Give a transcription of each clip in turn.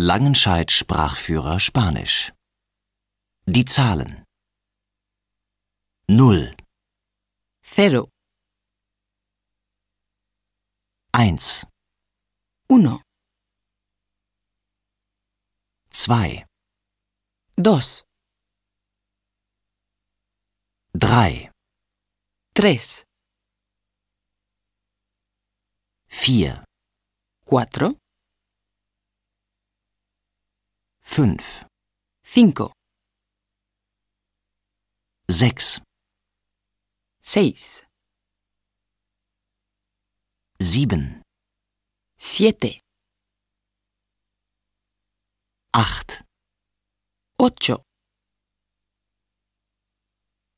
Langenscheid Sprachführer Spanisch. Die Zahlen. Null. Cero. Eins. Uno. Zwei. Dos. Drei. Tres. Vier. Cuatro. Fünf. Cinco. Sechs. Seis. Sieben. Siete. Acht. Ocho.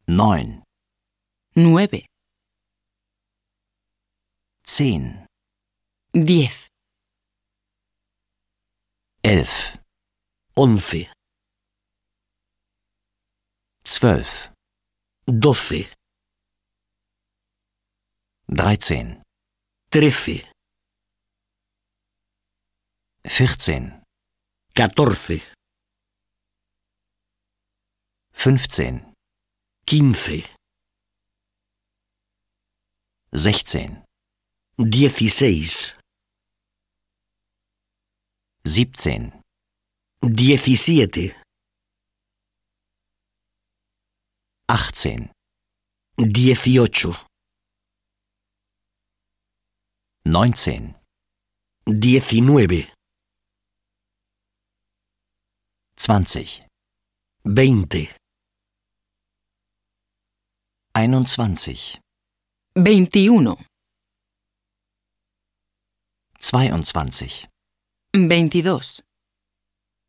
Neun. Nueve. Zehn. Diez. Elf. Once. Zwölf. Doce. Dreizehn. Trece. Vierzehn. Catorce. Fünfzehn. Quince. Sechzehn. Dieciséis. Siebzehn. Diecisiete. Achtzehn. Dieciocho. Neunzehn. Diecinueve. Zwanzig. Veinte. Einundzwanzig. Veintiuno. Zweiundzwanzig. Veintidós.